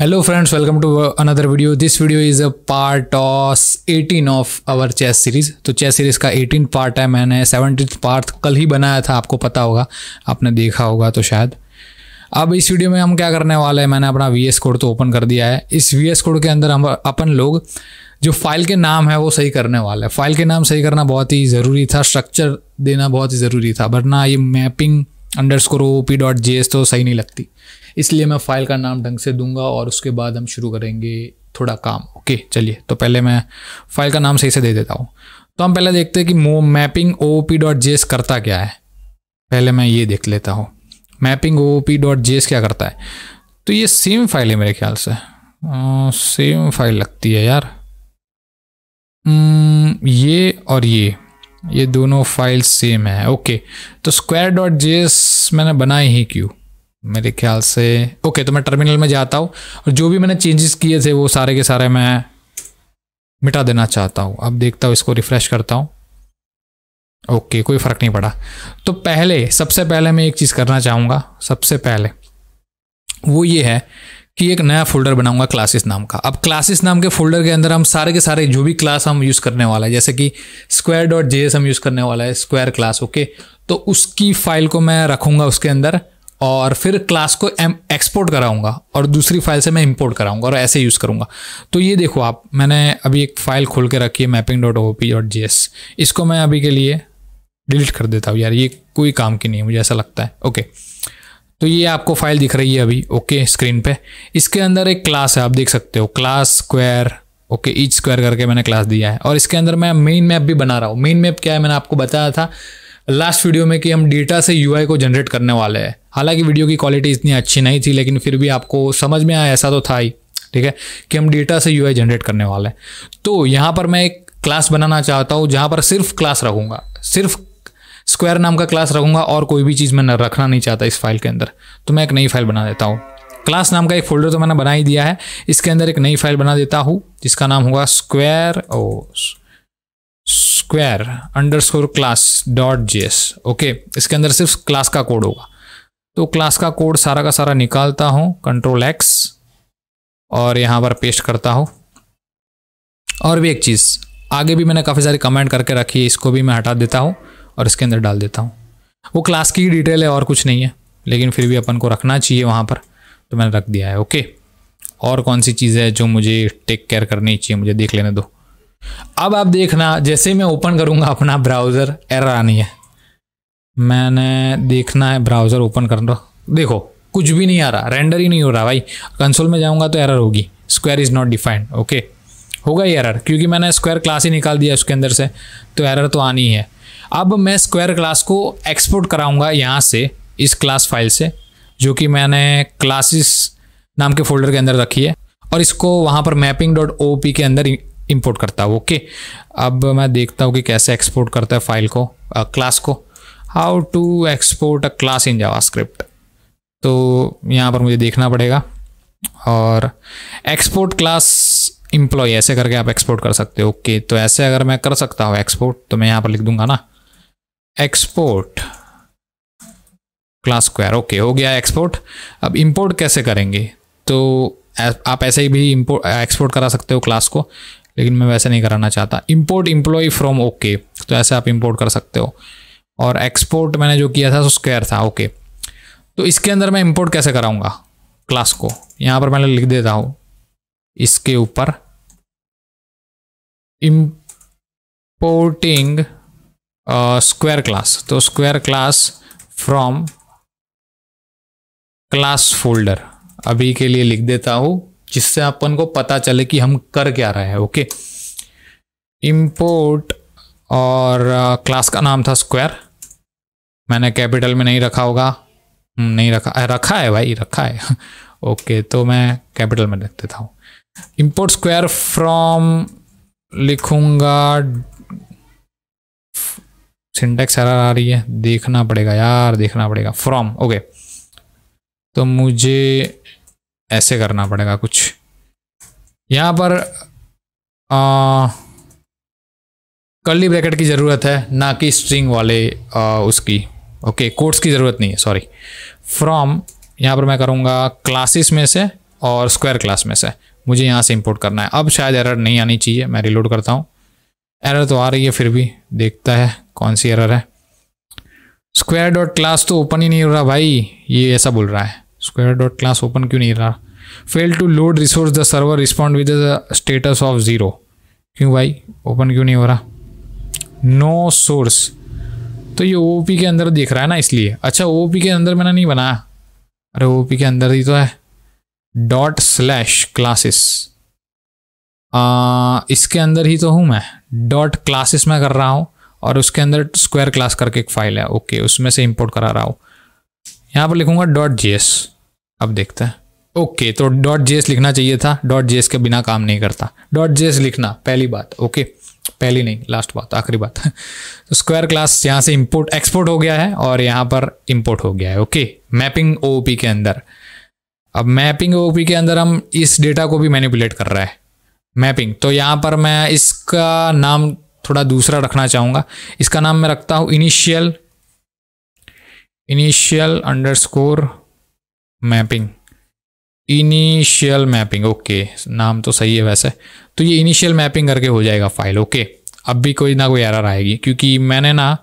Hello friends welcome to another video this video is a part of 18 of our chess series तो chess series का 18 part है मैंने seventeen part कल ही बनाया था आपको पता होगा आपने देखा होगा तो शायद अब इस वीडियो में हम क्या करने वाले हैं मैंने अपना वी एस कोड तो ओपन कर दिया है इस वी एस कोड के अंदर हम अपन लोग जो फाइल के नाम है वो सही करने वाले हैं फाइल के नाम सही करना बहुत ही ज़रूरी था स्ट्रक्चर देना बहुत ही ज़रूरी था वरना ये mapping underscore O P dot J S तो सही नहीं लगती इसलिए मैं फाइल का नाम ढंग से दूंगा और उसके बाद हम शुरू करेंगे थोड़ा काम ओके चलिए तो पहले मैं फाइल का नाम सही से दे देता हूँ तो हम पहले देखते हैं कि मो mapping O P dot J S करता क्या है पहले मैं ये देख लेता हूँ mapping O P dot J S क्या करता है तो ये सेम फाइल है मेरे ख्याल से सेम फाइल लगती है यार हम्म, ये और ये ये दोनों फाइल सेम है ओके तो स्क्वायर डॉट जे मैंने बनाई ही क्यों मेरे ख्याल से ओके तो मैं टर्मिनल में जाता हूँ और जो भी मैंने चेंजेस किए थे वो सारे के सारे मैं मिटा देना चाहता हूँ अब देखता हूँ इसको रिफ़्रेश करता हूँ ओके कोई फ़र्क नहीं पड़ा तो पहले सबसे पहले मैं एक चीज़ करना चाहूँगा सबसे पहले वो ये है कि एक नया फोल्डर बनाऊंगा क्लासेस नाम का अब क्लासेस नाम के फोल्डर के अंदर हम सारे के सारे जो भी क्लास हम यूज़ करने वाला है जैसे कि स्क्वायर डॉट जे हम यूज़ करने वाला है स्क्वायर क्लास ओके तो उसकी फाइल को मैं रखूँगा उसके अंदर और फिर क्लास को एक्सपोर्ट कराऊंगा और दूसरी फाइल से मैं इंपोर्ट कराऊंगा और ऐसे यूज़ करूंगा तो ये देखो आप मैंने अभी एक फ़ाइल खोल के रखी है mapping dot O P dot G S इसको मैं अभी के लिए डिलीट कर देता हूँ यार ये कोई काम की नहीं है मुझे ऐसा लगता है ओके okay. तो ये आपको फाइल दिख रही है अभी ओके स्क्रीन पे इसके अंदर एक क्लास है आप देख सकते हो class square okay each square करके मैंने क्लास दिया है और इसके अंदर मैं मेन मैप भी बना रहा हूँ मेन मैप क्या है मैंने आपको बताया था लास्ट वीडियो में कि हम डेटा से यू को जनरेट करने वाले हैं हालांकि वीडियो की क्वालिटी इतनी अच्छी नहीं थी लेकिन फिर भी आपको समझ में आया ऐसा तो था ही ठीक है कि हम डेटा से यू जनरेट करने वाले हैं तो यहाँ पर मैं एक क्लास बनाना चाहता हूँ जहाँ पर सिर्फ क्लास रखूँगा सिर्फ स्क्वायर नाम का क्लास रखूंगा और कोई भी चीज़ मैं रखना नहीं चाहता इस फाइल के अंदर तो मैं एक नई फाइल बना देता हूँ क्लास नाम का एक फोल्डर तो मैंने बना ही दिया है इसके अंदर एक नई फाइल बना देता हूँ जिसका नाम होगा square O square underscore class dot G S okay इसके अंदर सिर्फ क्लास का कोड होगा तो क्लास का कोड सारा का सारा निकालता हूँ कंट्रोल एक्स और यहाँ पर पेस्ट करता हूँ और भी एक चीज़ आगे भी मैंने काफ़ी सारी कमेंट करके रखी है इसको भी मैं हटा देता हूँ और इसके अंदर डाल देता हूँ वो क्लास की डिटेल है और कुछ नहीं है लेकिन फिर भी अपन को रखना चाहिए वहाँ पर तो मैंने रख दिया है ओके और कौन सी चीज़ है जो मुझे टेक केयर करनी चाहिए मुझे देख लेने दो अब आप देखना जैसे मैं ओपन करूँगा अपना ब्राउज़र एरर आनी है मैंने देखना है ब्राउज़र ओपन कर रहा देखो कुछ भी नहीं आ रहा रेंडर ही नहीं हो रहा भाई कंसोल में जाऊँगा तो एरर होगी square is not defined okay होगा ही एरर क्योंकि मैंने स्क्वायर क्लास ही निकाल दिया उसके अंदर से तो एरर तो आनी है अब मैं स्क्वायर क्लास को एक्सपोर्ट कराऊंगा यहाँ से इस क्लास फाइल से जो कि मैंने क्लासेस नाम के फोल्डर के अंदर रखी है और इसको वहाँ पर मैपिंग डॉट ओ पी के अंदर इंपोर्ट करता हूँ ओके अब मैं देखता हूँ कि कैसे एक्सपोर्ट करता है फाइल को आ, क्लास को how to export a class in script तो यहाँ पर मुझे देखना पड़ेगा और एक्सपोर्ट क्लास इम्प्लॉय ऐसे करके आप एक्सपोर्ट कर सकते हो ओके तो ऐसे अगर मैं कर सकता हूँ एक्सपोर्ट तो मैं यहाँ पर लिख दूंगा ना एक्सपोर्ट क्लास स्क्वायर ओके हो गया एक्सपोर्ट अब इम्पोर्ट कैसे करेंगे तो आप ऐसे ही भी इम्पोर्ट एक्सपोर्ट करा सकते हो क्लास को लेकिन मैं वैसे नहीं कराना चाहता इम्पोर्ट इम्प्लॉय फ्रॉम ओके तो ऐसे आप इम्पोर्ट कर सकते हो और एक्सपोर्ट मैंने जो किया था वो स्क्वायर था ओके तो इसके अंदर मैं इम्पोर्ट कैसे कराऊंगा क्लास को यहाँ पर मैंने लिख देता हूँ इसके ऊपर importing uh, square class तो square class from class folder अभी के लिए लिख देता हूं जिससे अपन को पता चले कि हम कर क्या रहे हैं ओके इम्पोर्ट और क्लास का नाम था स्क्वायर मैंने कैपिटल में नहीं रखा होगा हम्म, नहीं रखा आ, रखा है भाई रखा है ओके तो मैं कैपिटल में लिख देता हूँ इम्पोर्ट स्क्वायर फ्रॉम लिखूंगा सिंटेक्स एरर आ रही है देखना पड़ेगा यार देखना पड़ेगा फ्रॉम ओके तो मुझे ऐसे करना पड़ेगा कुछ यहाँ पर आ, कर्ली ब्रैकेट की ज़रूरत है ना कि स्ट्रिंग वाले आ, उसकी ओके कोर्ट्स की ज़रूरत नहीं है सॉरी फ्रॉम यहाँ पर मैं करूँगा क्लासेस में से और स्क्वायर क्लास में से मुझे यहाँ से इंपोर्ट करना है अब शायद एरर नहीं आनी चाहिए मैं रिलोड करता हूँ एरर तो आ रही है फिर भी देखता है कौन सी एरर है स्क्वायर डॉट क्लास तो ओपन ही नहीं हो रहा भाई ये ऐसा बोल रहा है स्क्वायर डॉट क्लास ओपन क्यों नहीं रहा fail to load resource the server respond with the status of zero क्यों भाई ओपन क्यों नहीं हो रहा नो no सोर्स तो ये ओ के अंदर दिख रहा है ना इसलिए अच्छा ओ के अंदर मैंने नहीं बनाया अरे ओ के अंदर ही तो है डॉट स्लैश क्लासेस इसके अंदर ही तो हूँ मैं डॉट क्लासेस में कर रहा हूँ और उसके अंदर स्क्वायर क्लास करके एक फाइल है ओके उसमें से इंपोर्ट करा रहा हूँ यहाँ पर लिखूंगा डॉट जी अब देखते हैं ओके तो डॉट जे लिखना चाहिए था डॉट जे के बिना काम नहीं करता डॉट जे लिखना पहली बात ओके पहली नहीं लास्ट बात आखिरी बात तो स्क्वायर क्लास यहाँ से इंपोर्ट एक्सपोर्ट हो गया है और यहाँ पर इंपोर्ट हो गया है ओके मैपिंग ओ के अंदर अब मैपिंग ओपी के अंदर हम इस डेटा को भी मैनिपुलेट कर रहा है मैपिंग तो यहाँ पर मैं इसका नाम थोड़ा दूसरा रखना चाहूँगा इसका नाम मैं रखता हूँ initial initial underscore mapping initial mapping okay नाम तो सही है वैसे तो ये इनिशियल मैपिंग करके हो जाएगा फाइल ओके अब भी कोई ना कोई एरर आएगी क्योंकि मैंने ना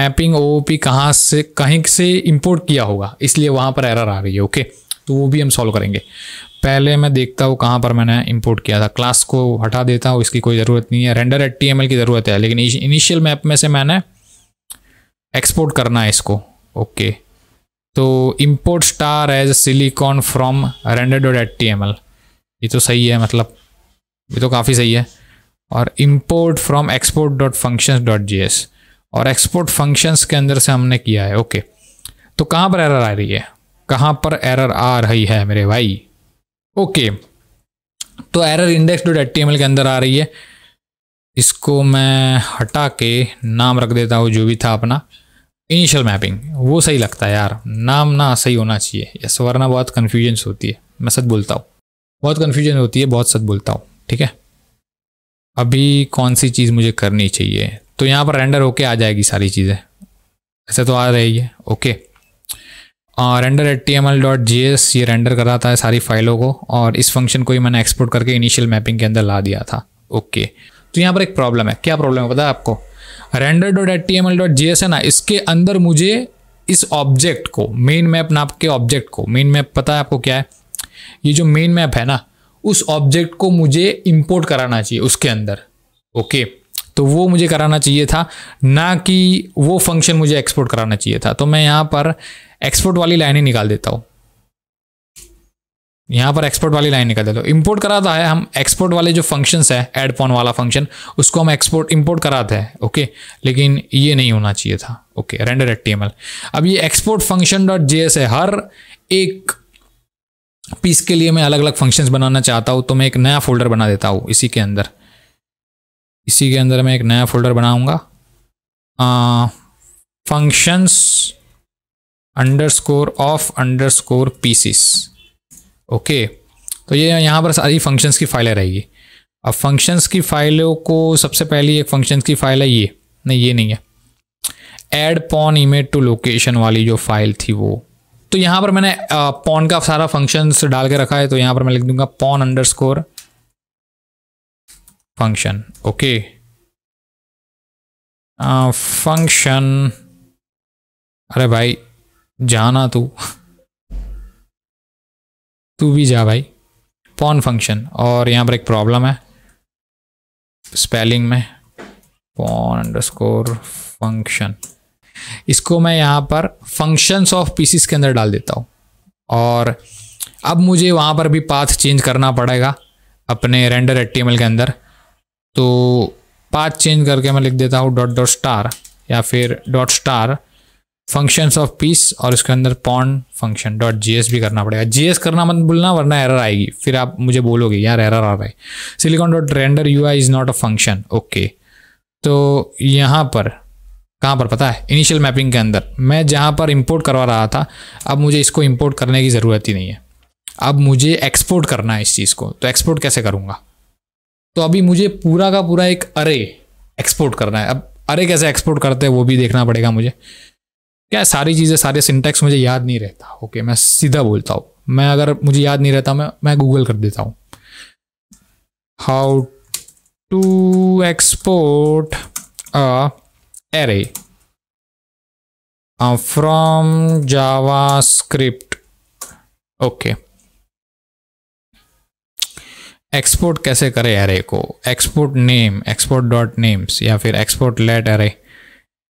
मैपिंग ओ पी कहाँ से कहीं से इंपोर्ट किया होगा इसलिए वहाँ पर एरर आ गई है ओके तो वो भी हम सॉल्व करेंगे पहले मैं देखता हूँ कहाँ पर मैंने इंपोर्ट किया था क्लास को हटा देता हूँ इसकी कोई ज़रूरत नहीं है रेंडर एट टी की ज़रूरत है लेकिन इनिशियल मैप में से मैंने एक्सपोर्ट करना है इसको ओके तो import star as silicon from render dot H T ये तो सही है मतलब ये तो काफ़ी सही है और import from export dot function dot G S और एक्सपोर्ट फंक्शंस के अंदर से हमने किया है ओके तो कहाँ पर एरर आ रही है कहाँ पर एरर आ रही है मेरे भाई ओके तो एरर इंडेक्स डॉट एल के अंदर आ रही है इसको मैं हटा के नाम रख देता हूँ जो भी था अपना इनिशियल मैपिंग वो सही लगता है यार नाम ना सही होना चाहिए यस वरना बहुत कन्फ्यूजन्स होती है मैं सच बोलता हूँ बहुत कन्फ्यूजन होती है बहुत सच बोलता हूँ ठीक है अभी कौन सी चीज़ मुझे करनी चाहिए तो यहाँ पर रेंडर होके आ जाएगी सारी चीज़ें ऐसे तो आ रही है okay render H T M L dot G S ये रेंडर कराता है सारी फाइलों को और इस फंक्शन को ही मैंने एक्सपोर्ट करके इनिशियल मैपिंग के अंदर ला दिया था ओके okay. तो यहाँ पर एक प्रॉब्लम है क्या प्रॉब्लम है पता है आपको render dot H T M L dot G S है ना इसके अंदर मुझे इस ऑब्जेक्ट को मेन मैप नाप के ऑब्जेक्ट को मेन मैप पता है आपको क्या है ये जो मेन मैप है ना उस ऑब्जेक्ट को मुझे इम्पोर्ट कराना चाहिए उसके अंदर ओके okay. तो वो मुझे कराना चाहिए था ना कि वो फंक्शन मुझे एक्सपोर्ट कराना चाहिए था तो मैं यहाँ पर एक्सपोर्ट वाली लाइन ही निकाल देता हूँ यहाँ पर एक्सपोर्ट वाली लाइन निकाल देता हूँ इम्पोर्ट कराता है हम एक्सपोर्ट वाले जो फंक्शंस है एड पॉन वाला फंक्शन उसको हम एक्सपोर्ट इम्पोर्ट कराते हैं ओके लेकिन ये नहीं होना चाहिए था ओके रेंडर एट अब ये एक्सपोर्ट फंक्शन डॉट जे है हर एक पीस के लिए मैं अलग अलग फंक्शंस बनाना चाहता हूँ तो मैं एक नया फोल्डर बना देता हूँ इसी के अंदर इसी के अंदर मैं एक नया फोल्डर बनाऊंगा functions underscore of underscore pieces okay तो ये यहाँ पर सारी फंक्शंस की फाइलें रहेगी अब फंक्शंस की फाइलों को सबसे पहली एक फंक्शंस की फाइल है ये नहीं ये नहीं है add pawn image to location वाली जो फाइल थी वो तो यहाँ पर मैंने पॉन का सारा फंक्शंस डाल के रखा है तो यहाँ पर मैं लिख दूंगा pawn underscore function okay function uh, अरे भाई जाना तू तू भी जा भाई पॉन फंक्शन और यहाँ पर एक प्रॉब्लम है स्पेलिंग में पॉन अंडरस्कोर फंक्शन इसको मैं यहाँ पर फंक्शंस ऑफ पीसीस के अंदर डाल देता हूँ और अब मुझे वहाँ पर भी पाथ चेंज करना पड़ेगा अपने रेंडर एट के अंदर तो पाथ चेंज करके मैं लिख देता हूँ डॉट डॉट स्टार या फिर dot star functions of piece और इसके अंदर पॉन फंक्शन डॉट जी भी करना पड़ेगा जी करना मत भूलना वरना एरर आएगी फिर आप मुझे बोलोगे यार एरर आ रहा है silicon dot render U I is not a function okay तो यहाँ पर कहाँ पर पता है इनिशियल मैपिंग के अंदर मैं जहाँ पर इंपोर्ट करवा रहा था अब मुझे इसको इंपोर्ट करने की ज़रूरत ही नहीं है अब मुझे एक्सपोर्ट करना है इस चीज़ को तो एक्सपोर्ट कैसे करूँगा तो अभी मुझे पूरा का पूरा एक अरे एक्सपोर्ट करना है अब अरे कैसे एक्सपोर्ट करते हैं वो भी देखना पड़ेगा मुझे क्या सारी चीज़ें सारे सिंटेक्स मुझे याद नहीं रहता ओके मैं सीधा बोलता हूँ मैं अगर मुझे याद नहीं रहता मैं मैं गूगल कर देता हूँ how to export a array from JavaScript okay export कैसे करें एरे को export name export dot names या फिर export let array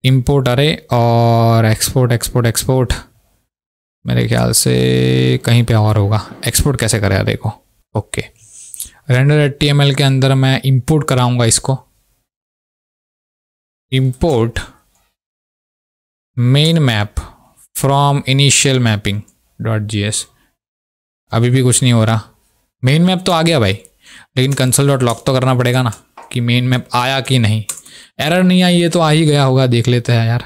import array और एक्सपोर्ट एक्सपोर्ट एक्सपोर्ट मेरे ख्याल से कहीं पे और होगा एक्सपोर्ट कैसे करें एरे को ओके रेंडर एट टी के अंदर मैं इंपोर्ट कराऊंगा इसको import main map from initial mapping dot G अभी भी कुछ नहीं हो रहा मेन मैप तो आ गया भाई लेकिन कंसोल डॉट लॉक तो करना पड़ेगा ना कि मेन मैप आया कि नहीं एरर नहीं आई ये तो आ ही गया होगा देख लेते हैं यार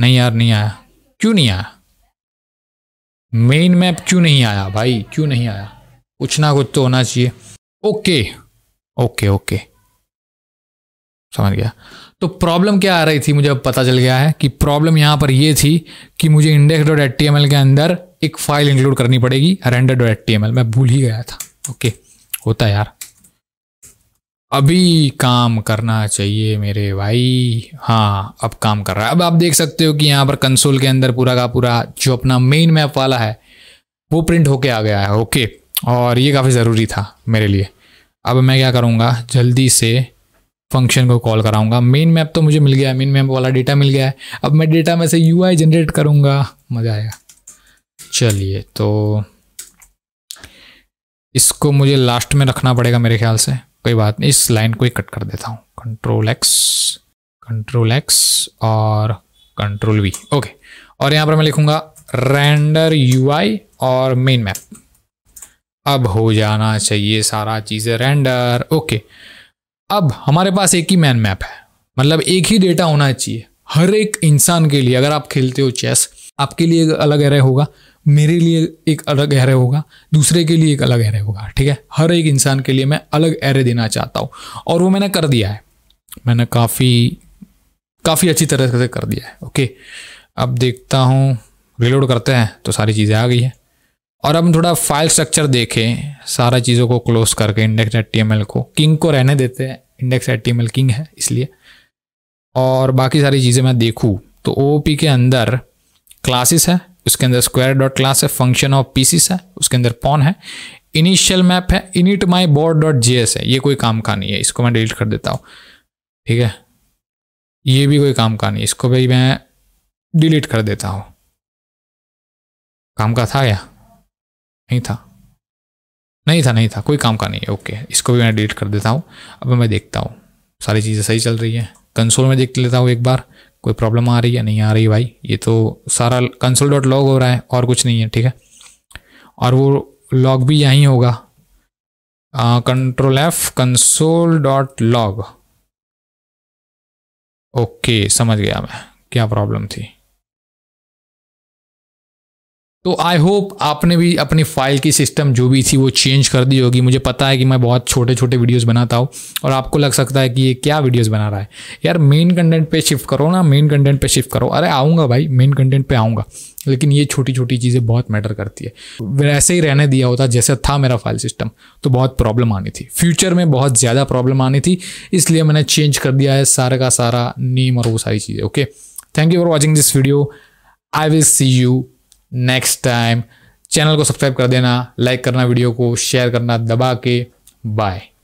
नहीं यार नहीं आया क्यों नहीं आया मेन मैप क्यों नहीं आया भाई क्यों नहीं आया कुछ ना कुछ तो होना चाहिए ओके ओके ओके समझ गया तो प्रॉब्लम क्या आ रही थी मुझे अब पता चल गया है कि प्रॉब्लम यहाँ पर यह थी कि मुझे इंडेक्स डॉट एट के अंदर एक फाइल इंक्लूड करनी पड़ेगी रेंडर डॉट एट मैं भूल ही गया था ओके होता है यार अभी काम करना चाहिए मेरे भाई हाँ अब काम कर रहा है अब आप देख सकते हो कि यहाँ पर कंसोल के अंदर पूरा का पूरा जो अपना मेन मैप वाला है वो प्रिंट होके आ गया है ओके और ये काफ़ी ज़रूरी था मेरे लिए अब मैं क्या करूँगा जल्दी से फंक्शन को कॉल कराऊंगा मेन मैप तो मुझे मिल गया है मेन मैप वाला डेटा मिल गया है अब मैं डेटा में से यूआई जनरेट करूँगा मज़ा आएगा चलिए तो इसको मुझे लास्ट में रखना पड़ेगा मेरे ख्याल से कोई बात नहीं इस लाइन को ही कट कर देता हूँ कंट्रोल एक्स कंट्रोल एक्स और कंट्रोल वी ओके और यहाँ पर मैं लिखूँगा रेंडर यूआई और मेन मैप अब हो जाना चाहिए सारा चीज़ें रेंडर ओके अब हमारे पास एक ही मैन मैप है मतलब एक ही डेटा होना चाहिए हर एक इंसान के लिए अगर आप खेलते हो चेस आपके लिए अलग एरे होगा मेरे लिए एक अलग एरे होगा दूसरे के लिए एक अलग एरे होगा ठीक है हर एक इंसान के लिए मैं अलग एरे देना चाहता हूँ और वो मैंने कर दिया है मैंने काफ़ी काफ़ी अच्छी तरह से कर दिया है ओके अब देखता हूँ रिलोड करते हैं तो सारी चीज़ें आ गई है और अब थोड़ा फाइल स्ट्रक्चर देखें सारा चीज़ों को क्लोज करके इंडेक्स एट को किंग को रहने देते हैं इंडेक्स एट किंग है इसलिए और बाकी सारी चीज़ें मैं देखूँ तो ओ के अंदर क्लासेस है उसके अंदर स्क्वायर डॉट क्लास है फंक्शन ऑफ पीसीस है उसके अंदर पॉन है इनिशियल मैप है init my board dot G है ये कोई काम का नहीं है इसको मैं डिलीट कर देता हूँ ठीक है ये भी कोई काम का नहीं इसको भाई मैं डिलीट कर देता हूँ काम का था या नहीं था नहीं था नहीं था कोई काम का नहीं है ओके इसको भी मैं डिलीट कर देता हूँ अब मैं देखता हूँ सारी चीज़ें सही चल रही है कंसोल में देख लेता हूँ एक बार कोई प्रॉब्लम आ रही है नहीं आ रही भाई ये तो सारा कंसोल डॉट लॉग हो रहा है और कुछ नहीं है ठीक है और वो लॉग भी यहीं होगा control F console dot log okay समझ गया मैं क्या प्रॉब्लम थी तो आई होप आपने भी अपनी फाइल की सिस्टम जो भी थी वो चेंज कर दी होगी मुझे पता है कि मैं बहुत छोटे छोटे वीडियोस बनाता हूँ और आपको लग सकता है कि ये क्या वीडियोस बना रहा है यार मेन कंटेंट पे शिफ्ट करो ना मेन कंटेंट पे शिफ्ट करो अरे आऊँगा भाई मेन कंटेंट पे आऊँगा लेकिन ये छोटी छोटी चीज़ें बहुत मैटर करती है वैसे ही रहने दिया होता जैसा था मेरा फाइल सिस्टम तो बहुत प्रॉब्लम आनी थी फ्यूचर में बहुत ज़्यादा प्रॉब्लम आनी थी इसलिए मैंने चेंज कर दिया है सारे का सारा नेम और वो सारी चीज़ें okay thank you for watching this video I will see you next time channel को सब्सक्राइब कर देना लाइक करना वीडियो को शेयर करना दबा के बाय